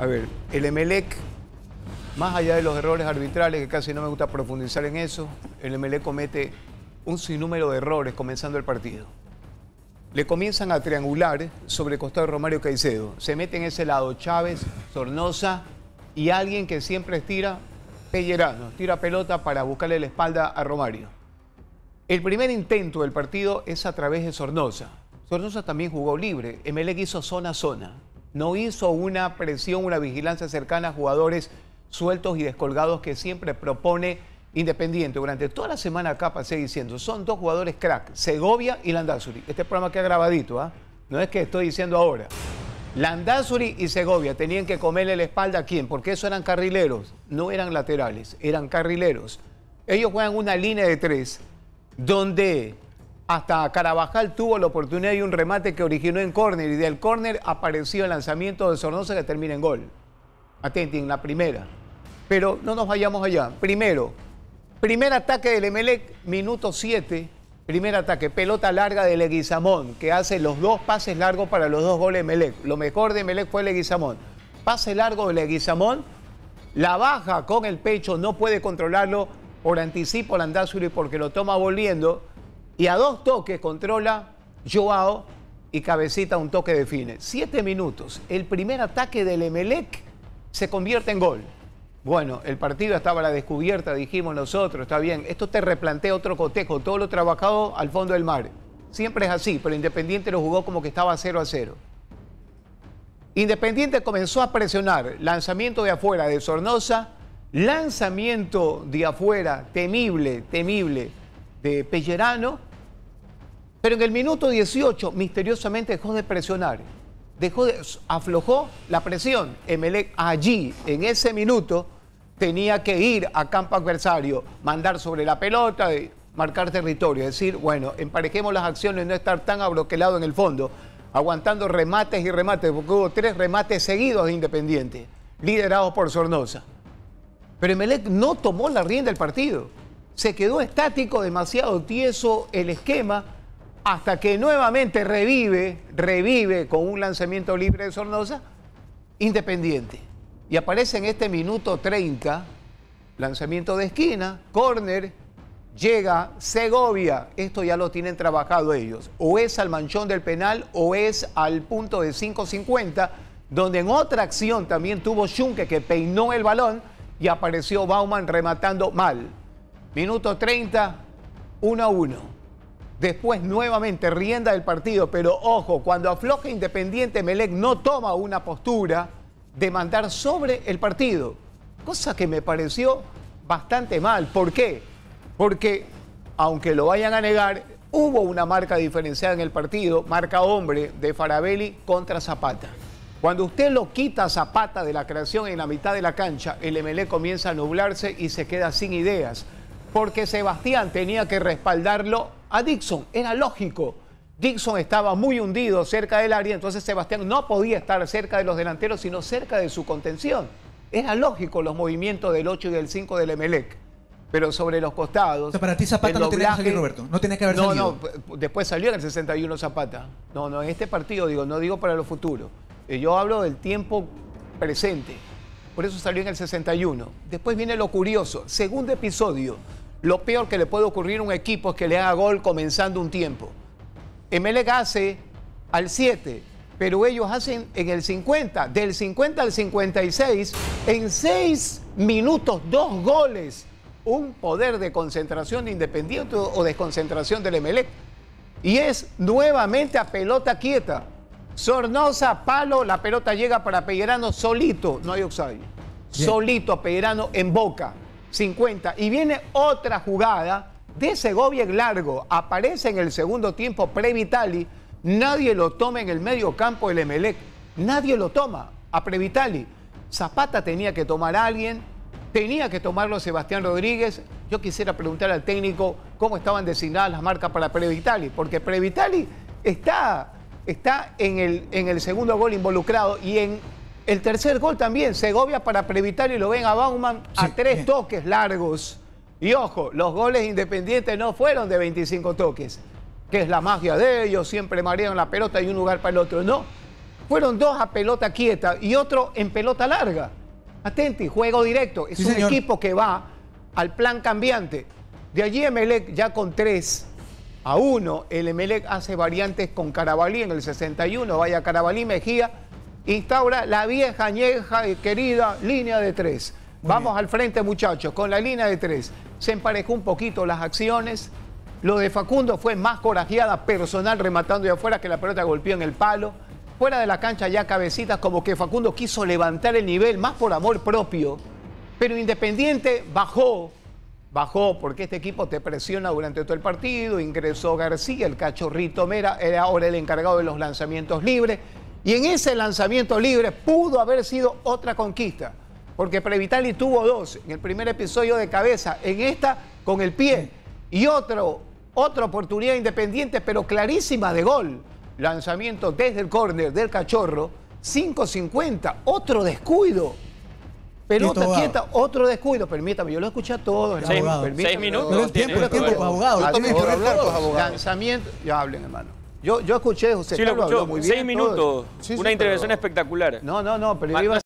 A ver, el Emelec, más allá de los errores arbitrales, que casi no me gusta profundizar en eso, el Emelec comete un sinnúmero de errores comenzando el partido. Le comienzan a triangular sobre el costado de Romario Caicedo. Se mete en ese lado Chávez, Sornosa y alguien que siempre estira, Pellerano, tira pelota para buscarle la espalda a Romario. El primer intento del partido es a través de Sornosa. Sornosa también jugó libre. Emelec hizo zona a zona no hizo una presión, una vigilancia cercana a jugadores sueltos y descolgados que siempre propone Independiente. Durante toda la semana acá pasé diciendo, son dos jugadores crack, Segovia y Landazuri. Este programa queda grabadito, ¿ah? No es que estoy diciendo ahora. Landazuri y Segovia tenían que comerle la espalda a quién, porque eso eran carrileros, no eran laterales, eran carrileros. Ellos juegan una línea de tres, donde hasta Carabajal tuvo la oportunidad y un remate que originó en córner y del córner apareció el lanzamiento de Sornosa que termina en gol. Atentin, la primera. Pero no nos vayamos allá. Primero, primer ataque del Emelec, minuto 7. Primer ataque, pelota larga de Leguizamón, que hace los dos pases largos para los dos goles de Melec. Lo mejor de Melec fue Leguizamón. Pase largo de Leguizamón, la baja con el pecho, no puede controlarlo por anticipo Landazuri porque lo toma volviendo y a dos toques controla Joao y cabecita un toque define. Siete minutos. El primer ataque del Emelec se convierte en gol. Bueno, el partido estaba a la descubierta, dijimos nosotros, está bien. Esto te replantea otro cotejo, todo lo trabajado al fondo del mar. Siempre es así, pero Independiente lo jugó como que estaba 0 a 0. Independiente comenzó a presionar. Lanzamiento de afuera de Sornosa. Lanzamiento de afuera, temible, temible, de Pellerano pero en el minuto 18, misteriosamente dejó de presionar. Dejó aflojó la presión. Emelec allí, en ese minuto, tenía que ir a campo adversario, mandar sobre la pelota, y marcar territorio. Es decir, bueno, emparejemos las acciones, no estar tan abroquelado en el fondo, aguantando remates y remates, porque hubo tres remates seguidos de Independiente, liderados por Sornosa. Pero Emelec no tomó la rienda del partido. Se quedó estático, demasiado tieso el esquema hasta que nuevamente revive, revive con un lanzamiento libre de Sornosa, Independiente. Y aparece en este minuto 30, lanzamiento de esquina, córner, llega Segovia. Esto ya lo tienen trabajado ellos. O es al manchón del penal o es al punto de 5.50, donde en otra acción también tuvo Schunke que peinó el balón y apareció Bauman rematando mal. Minuto 30, 1 a 1. Después nuevamente rienda del partido, pero ojo, cuando afloja Independiente, Melec no toma una postura de mandar sobre el partido, cosa que me pareció bastante mal. ¿Por qué? Porque, aunque lo vayan a negar, hubo una marca diferenciada en el partido, marca hombre de Farabelli contra Zapata. Cuando usted lo quita Zapata de la creación en la mitad de la cancha, el MLE comienza a nublarse y se queda sin ideas, porque Sebastián tenía que respaldarlo a Dixon. Era lógico. Dixon estaba muy hundido cerca del área, entonces Sebastián no podía estar cerca de los delanteros, sino cerca de su contención. Era lógico los movimientos del 8 y del 5 del Emelec. Pero sobre los costados. para ti Zapata no tenía que Roberto. No que haber no, No, después salió en el 61 Zapata. No, no, en este partido digo, no digo para lo futuro. Eh, yo hablo del tiempo presente. Por eso salió en el 61. Después viene lo curioso. Segundo episodio. Lo peor que le puede ocurrir a un equipo es que le haga gol comenzando un tiempo. Emelec hace al 7, pero ellos hacen en el 50, del 50 al 56, en 6 minutos, dos goles. Un poder de concentración independiente o desconcentración del Emelec. Y es nuevamente a pelota quieta. Sornosa, palo, la pelota llega para Pellerano solito, no hay solito Solito, Pellerano en boca. 50. Y viene otra jugada de Segovia en largo. Aparece en el segundo tiempo Previtali. Nadie lo toma en el medio campo del Emelec. Nadie lo toma a Previtali. Zapata tenía que tomar a alguien. Tenía que tomarlo Sebastián Rodríguez. Yo quisiera preguntar al técnico cómo estaban designadas las marcas para Previtali. Porque Previtali está, está en, el, en el segundo gol involucrado y en el tercer gol también, Segovia para previtar y lo ven a Bauman a tres toques largos. Y ojo, los goles independientes no fueron de 25 toques, que es la magia de ellos, siempre marean la pelota y un lugar para el otro. No, fueron dos a pelota quieta y otro en pelota larga. Atenti, juego directo. Es un equipo que va al plan cambiante. De allí Emelec ya con tres a uno. El Emelec hace variantes con Carabalí en el 61. Vaya Carabalí, Mejía instaura la vieja, añeja y querida línea de tres. Vamos al frente, muchachos, con la línea de tres. Se emparejó un poquito las acciones. Lo de Facundo fue más corajeada personal rematando de afuera que la pelota golpeó en el palo. Fuera de la cancha ya cabecitas, como que Facundo quiso levantar el nivel más por amor propio. Pero Independiente bajó, bajó porque este equipo te presiona durante todo el partido. Ingresó García, el cachorrito Mera, era ahora el encargado de los lanzamientos libres. Y en ese lanzamiento libre pudo haber sido otra conquista, porque Previtali tuvo dos, en el primer episodio de cabeza, en esta con el pie, y otro, otra oportunidad independiente, pero clarísima de gol. Lanzamiento desde el córner del cachorro, 5.50, otro descuido. Pelota quieta, otro descuido. Permítame, yo lo escuché a todos. seis minutos. No, tiempo, tiempo, Lanzamiento, ya hablen, hermano. Yo, yo escuché, José sí, lo escuchó. Seis minutos, una intervención espectacular. No, no, no, pero iba